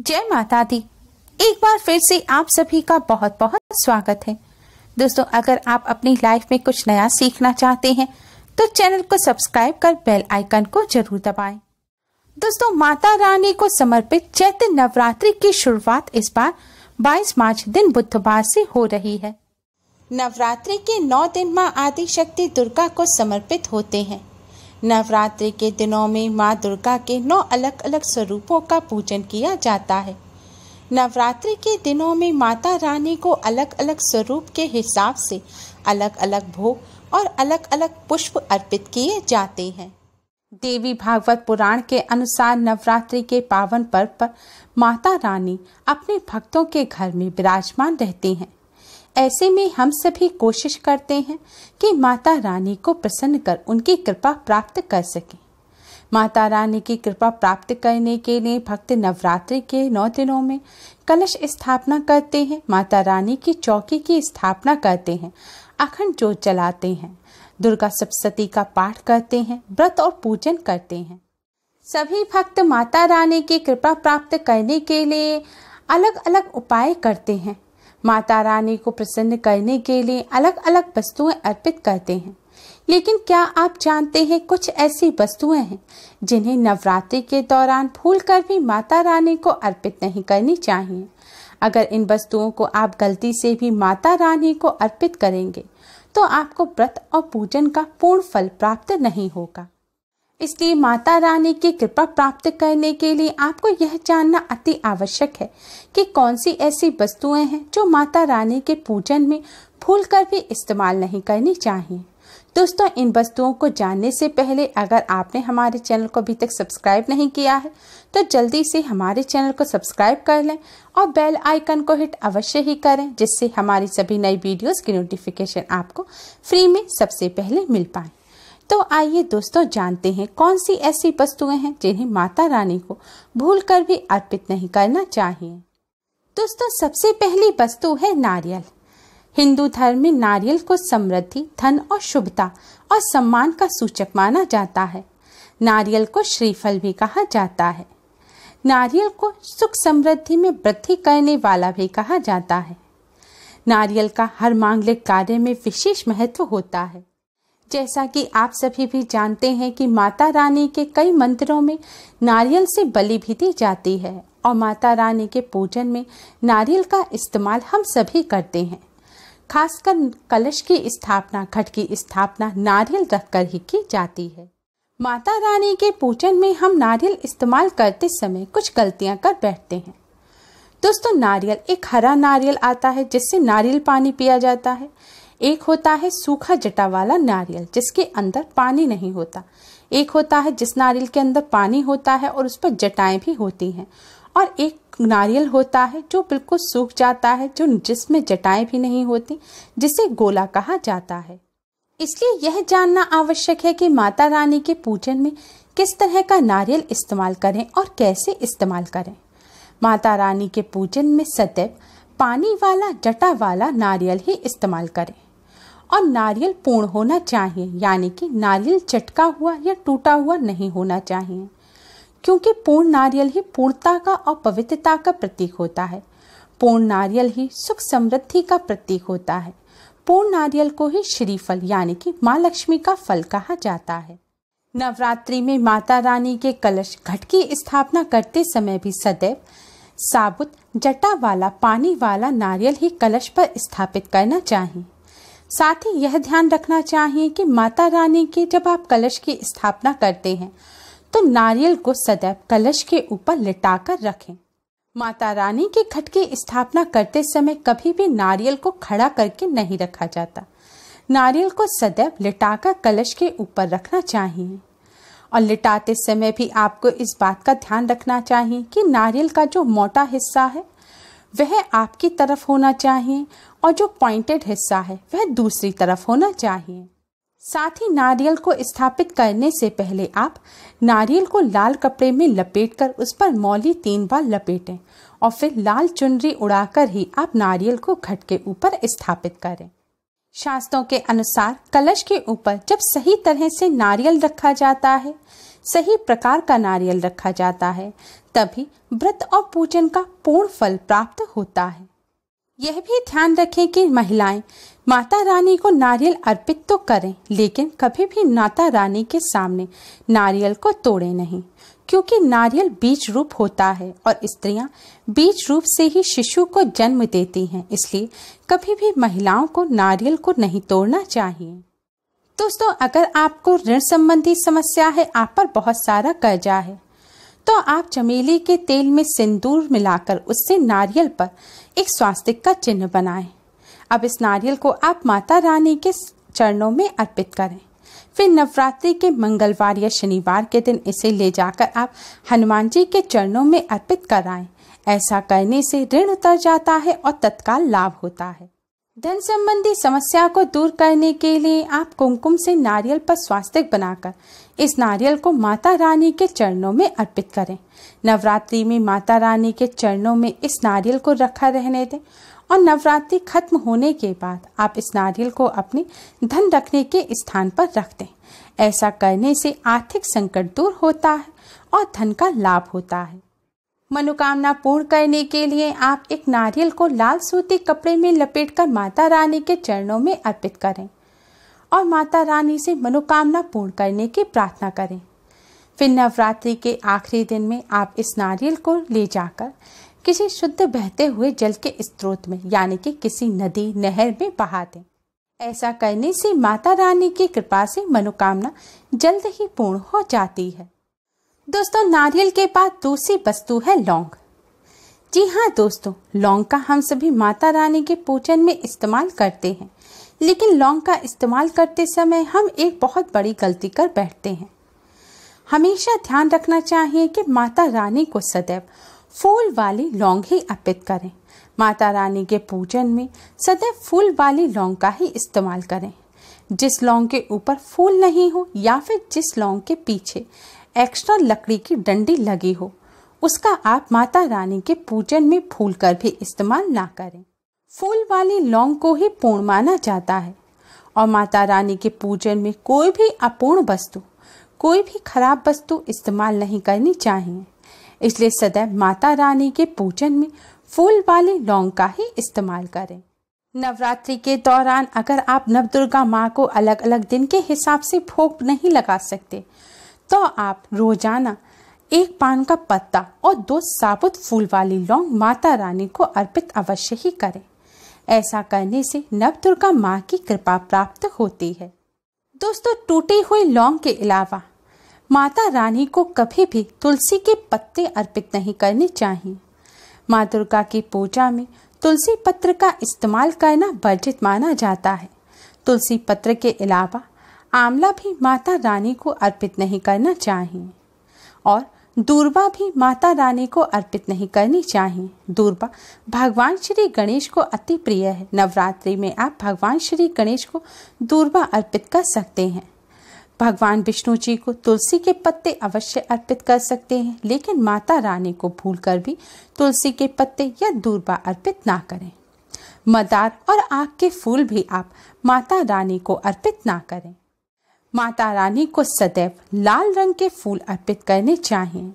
जय माता दी एक बार फिर से आप सभी का बहुत बहुत स्वागत है दोस्तों अगर आप अपनी लाइफ में कुछ नया सीखना चाहते हैं तो चैनल को सब्सक्राइब कर बेल आइकन को जरूर दबाएं। दोस्तों माता रानी को समर्पित चैत्र नवरात्रि की शुरुआत इस बार 22 मार्च दिन बुधवार से हो रही है नवरात्रि के नौ दिन माँ आदि शक्ति दुर्गा को समर्पित होते हैं नवरात्रि के दिनों में माँ दुर्गा के नौ अलग अलग स्वरूपों का पूजन किया जाता है नवरात्रि के दिनों में माता रानी को अलग अलग स्वरूप के हिसाब से अलग अलग भोग और अलग अलग पुष्प अर्पित किए जाते हैं देवी भागवत पुराण के अनुसार नवरात्रि के पावन पर्व पर माता रानी अपने भक्तों के घर में विराजमान रहती हैं ऐसे में हम सभी कोशिश करते हैं कि माता रानी को प्रसन्न कर उनकी कृपा प्राप्त कर सके माता रानी की कृपा प्राप्त करने के लिए भक्त नवरात्रि के नौ दिनों में कलश स्थापना करते हैं माता रानी की चौकी की स्थापना करते हैं अखंड जोत जलाते हैं दुर्गा सप्तती का पाठ करते हैं व्रत और पूजन करते हैं सभी भक्त माता रानी की कृपा प्राप्त करने के लिए अलग अलग उपाय करते हैं माता रानी को प्रसन्न करने के लिए अलग अलग वस्तुएं अर्पित करते हैं लेकिन क्या आप जानते हैं कुछ ऐसी वस्तुएं हैं जिन्हें नवरात्रि के दौरान भूल कर भी माता रानी को अर्पित नहीं करनी चाहिए अगर इन वस्तुओं को आप गलती से भी माता रानी को अर्पित करेंगे तो आपको व्रत और पूजन का पूर्ण फल प्राप्त नहीं होगा इसलिए माता रानी की कृपा प्राप्त करने के लिए आपको यह जानना अति आवश्यक है कि कौन सी ऐसी वस्तुएं हैं जो माता रानी के पूजन में भूल कर भी इस्तेमाल नहीं करनी चाहिए दोस्तों इन वस्तुओं को जानने से पहले अगर आपने हमारे चैनल को अभी तक सब्सक्राइब नहीं किया है तो जल्दी से हमारे चैनल को सब्सक्राइब कर लें और बेल आइकन को हिट अवश्य ही करें जिससे हमारी सभी नई वीडियोस की नोटिफिकेशन आपको फ्री में सबसे पहले मिल पाए तो आइए दोस्तों जानते हैं कौन सी ऐसी वस्तुएं हैं जिन्हें माता रानी को भूल कर भी अर्पित नहीं करना चाहिए दोस्तों सबसे पहली वस्तु है नारियल हिंदू धर्म में नारियल को समृद्धि धन और शुभता और सम्मान का सूचक माना जाता है नारियल को श्रीफल भी कहा जाता है नारियल को सुख समृद्धि में वृद्धि करने वाला भी कहा जाता है नारियल का हर मांगलिक कार्य में विशेष महत्व होता है जैसा कि आप सभी भी जानते हैं कि माता रानी के कई मंदिरों में नारियल से बलि भी दी जाती है और माता रानी के पूजन में नारियल का इस्तेमाल हम सभी करते हैं खासकर कलश की स्थापना घट की स्थापना नारियल रखकर ही की जाती है माता रानी के पूजन में हम नारियल इस्तेमाल करते समय कुछ गलतियां कर बैठते हैं दोस्तों नारियल एक हरा नारियल आता है जिससे नारियल पानी पिया जाता है एक होता है सूखा जटा वाला नारियल जिसके अंदर पानी नहीं होता एक होता है जिस नारियल के अंदर पानी होता है और उस पर जटाएं भी होती हैं और एक नारियल होता है जो बिल्कुल सूख जाता है जो जिसमें जटाएं भी नहीं होती जिसे गोला कहा जाता है इसलिए यह जानना आवश्यक है कि माता रानी के पूजन में किस तरह का नारियल इस्तेमाल करें और कैसे इस्तेमाल करें माता रानी के पूजन में सदैव पानी वाला जटा वाला नारियल ही इस्तेमाल करें और नारियल पूर्ण होना चाहिए यानी कि नारियल चटका हुआ या टूटा हुआ नहीं होना चाहिए क्योंकि पूर्ण नारियल ही पूर्णता का और पवित्रता का प्रतीक होता है पूर्ण नारियल ही सुख समृद्धि का प्रतीक होता है पूर्ण नारियल को ही श्रीफल यानी कि माँ लक्ष्मी का फल कहा जाता है नवरात्रि में माता रानी के कलश घट की स्थापना करते समय भी सदैव साबुत जटा वाला पानी वाला नारियल ही कलश पर स्थापित करना चाहिए साथ ही यह ध्यान रखना चाहिए कि माता रानी के जब आप कलश की स्थापना करते हैं तो नारियल को सदैव कलश के ऊपर लिटाकर रखें माता रानी के खट की स्थापना करते समय कभी भी नारियल को खड़ा करके नहीं रखा जाता नारियल को सदैव लिटाकर कलश के ऊपर रखना चाहिए और लिटाते समय भी आपको इस बात का ध्यान रखना चाहिए कि नारियल का जो मोटा हिस्सा है वह आपकी तरफ होना चाहिए और जो पॉइंटेड हिस्सा है वह दूसरी तरफ होना चाहिए साथ ही नारियल को स्थापित करने से पहले आप नारियल को लाल कपड़े में लपेटकर उस पर मौली तीन बार लपेटें और फिर लाल चुनरी उड़ाकर ही आप नारियल को घट के ऊपर स्थापित करें शास्त्रों के अनुसार कलश के ऊपर जब सही तरह से नारियल रखा जाता है सही प्रकार का नारियल रखा जाता है तभी व्रत और पूजन का पूर्ण फल प्राप्त होता है यह भी ध्यान रखें कि महिलाएं माता रानी को नारियल अर्पित तो करें लेकिन कभी भी माता रानी के सामने नारियल को तोड़े नहीं क्योंकि नारियल बीज रूप होता है और स्त्रियां बीज रूप से ही शिशु को जन्म देती हैं इसलिए कभी भी महिलाओं को नारियल को नहीं तोड़ना चाहिए दोस्तों अगर आपको ऋण संबंधी समस्या है आप पर बहुत सारा कर्जा है तो आप चमेली के तेल में सिंदूर मिलाकर उससे नारियल पर एक स्वास्तिक का चिन्ह बनाएं। अब इस नारियल को आप माता रानी के चरणों में अर्पित करें फिर नवरात्रि के मंगलवार या शनिवार के दिन इसे ले जाकर आप हनुमान जी के चरणों में अर्पित कराएं ऐसा करने से ऋण उतर जाता है और तत्काल लाभ होता है धन संबंधी समस्या को दूर करने के लिए आप कुमकुम से नारियल पर स्वास्तिक बनाकर इस नारियल को माता रानी के चरणों में अर्पित करें नवरात्रि में माता रानी के चरणों में इस नारियल को रखा रहने दें और नवरात्रि खत्म होने के बाद आप इस नारियल को अपने धन रखने के स्थान पर रख दें ऐसा करने से आर्थिक संकट दूर होता है और धन का लाभ होता है मनोकामना पूर्ण करने के लिए आप एक नारियल को लाल सूती कपड़े में लपेटकर माता रानी के चरणों में अर्पित करें और माता रानी से मनोकामना पूर्ण करने की प्रार्थना करें फिर नवरात्रि के आखिरी दिन में आप इस नारियल को ले जाकर किसी शुद्ध बहते हुए जल के स्त्रोत में यानी कि किसी नदी नहर में बहा दें ऐसा करने से माता रानी की कृपा से मनोकामना जल्द ही पूर्ण हो जाती है दोस्तों नारियल के बाद दूसरी वस्तु है लौंग जी हाँ दोस्तों लौंग का हम सभी माता रानी के पूजन में इस्तेमाल करते हैं लेकिन लौंग का इस्तेमाल करते समय हम एक बहुत बड़ी गलती कर बैठते हैं हमेशा ध्यान रखना चाहिए कि माता रानी को सदैव फूल वाली लौंग ही अर्पित करें माता रानी के पूजन में सदैव फूल वाली लौंग का ही इस्तेमाल करें जिस लौंग के ऊपर फूल नहीं हो या फिर जिस लौंग के पीछे एक्स्ट्रा लकड़ी की डंडी लगी हो उसका आप माता रानी के पूजन में फूल कर भी इस्तेमाल ना करें फूल वाली लौंग को ही पूर्ण माना जाता है और माता रानी के पूजन में कोई भी अपूर्ण वस्तु कोई भी खराब वस्तु इस्तेमाल नहीं करनी चाहिए इसलिए सदैव माता रानी के पूजन में फूल वाली लौंग का ही इस्तेमाल करें नवरात्रि के दौरान अगर आप नवदुर्गा माँ को अलग अलग दिन के हिसाब से भोग नहीं लगा सकते तो आप रोजाना एक पान का पत्ता और दो साबुत फूल वाली लौंग माता रानी को अर्पित अवश्य ही करें ऐसा करने से नव दुर्गा माँ की कृपा प्राप्त होती है दोस्तों टूटी हुई लौंग के अलावा माता रानी को कभी भी तुलसी के पत्ते अर्पित नहीं करने चाहिए माँ दुर्गा की पूजा में तुलसी पत्र का इस्तेमाल करना वर्जित माना जाता है तुलसी पत्र के अलावा आंवला भी माता रानी को अर्पित नहीं करना चाहिए और दूरबा भी माता रानी को अर्पित नहीं करनी चाहिए दूरबा भगवान श्री गणेश को अति प्रिय है नवरात्रि में आप भगवान श्री गणेश को दूरबा अर्पित कर सकते हैं भगवान विष्णु जी को तुलसी के पत्ते अवश्य अर्पित कर सकते हैं लेकिन माता रानी को भूलकर भी तुलसी के पत्ते या दूरबा अर्पित ना करें मदार और आग के फूल भी आप माता रानी को अर्पित ना करें माता रानी को सदैव लाल रंग के फूल अर्पित करने चाहिए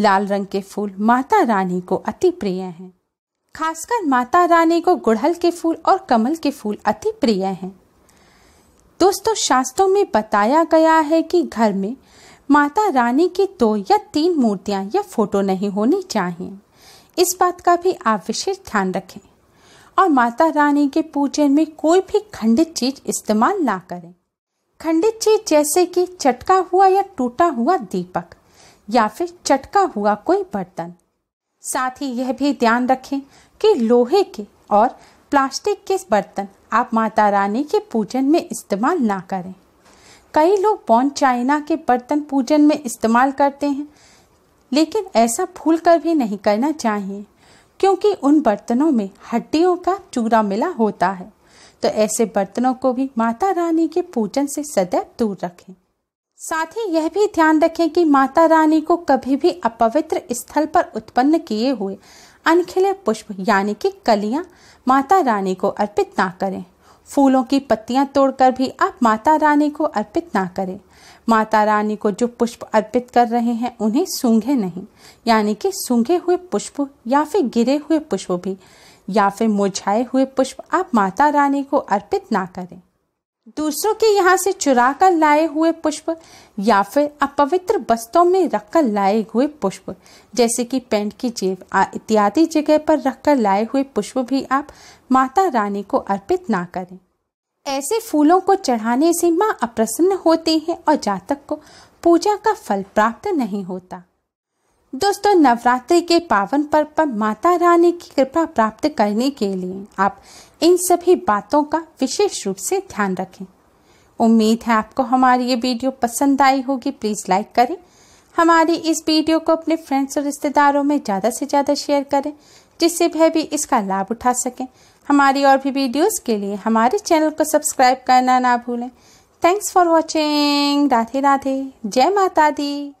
लाल रंग के फूल माता रानी को अति प्रिय हैं खासकर माता रानी को गुड़हल के फूल और कमल के फूल अति प्रिय हैं दोस्तों शास्त्रों में बताया गया है कि घर में माता रानी की दो या तीन मूर्तियां या फोटो नहीं होनी चाहिए इस बात का भी आप विशेष ध्यान रखें और माता रानी के पूजन में कोई भी खंडित चीज इस्तेमाल ना करें खंडित चीज जैसे कि चटका हुआ या टूटा हुआ दीपक या फिर चटका हुआ कोई बर्तन साथ ही यह भी ध्यान रखें कि लोहे के और प्लास्टिक के बर्तन आप माता रानी के पूजन में इस्तेमाल ना करें कई लोग बॉन चाइना के बर्तन पूजन में इस्तेमाल करते हैं लेकिन ऐसा भूल कर भी नहीं करना चाहिए क्योंकि उन बर्तनों में हड्डियों का चूरा मिला होता है तो ऐसे बर्तनों को भी माता रानी के पूजन से सदैव दूर रखें साथ ही यह भी ध्यान रखें कि माता रानी को कभी भी अपवित्र स्थल पर उत्पन्न किए हुए अनखिले पुष्प यानी कि कलियां माता रानी को अर्पित ना करें फूलों की पत्तियां तोड़कर भी आप माता रानी को अर्पित ना करें माता रानी को जो पुष्प अर्पित कर रहे हैं उन्हें सूंघे नहीं यानी कि सूंघे हुए पुष्प या फिर गिरे हुए पुष्प भी या फिर मुरझाए हुए पुष्प आप माता रानी को अर्पित ना करें दूसरों के यहाँ से चुरा कर लाए हुए पुष्प या फिर अपवित्र वस्तुओं में रखकर लाए हुए पुष्प जैसे कि पेंट की जेब इत्यादि जगह पर रखकर लाए हुए पुष्प भी आप माता रानी को अर्पित ना करें ऐसे फूलों को चढ़ाने से माँ अप्रसन्न होती हैं और जातक को पूजा का फल प्राप्त नहीं होता दोस्तों नवरात्रि के पावन पर्व पर माता रानी की कृपा प्राप्त करने के लिए आप इन सभी बातों का विशेष रूप से ध्यान रखें उम्मीद है आपको हमारी ये वीडियो पसंद आई होगी प्लीज़ लाइक करें हमारी इस वीडियो को अपने फ्रेंड्स और रिश्तेदारों में ज़्यादा से ज़्यादा शेयर करें जिससे वह भी इसका लाभ उठा सकें हमारी और भी वीडियोस के लिए हमारे चैनल को सब्सक्राइब करना ना भूलें thanks for watching Radhe Radhe जय माता दी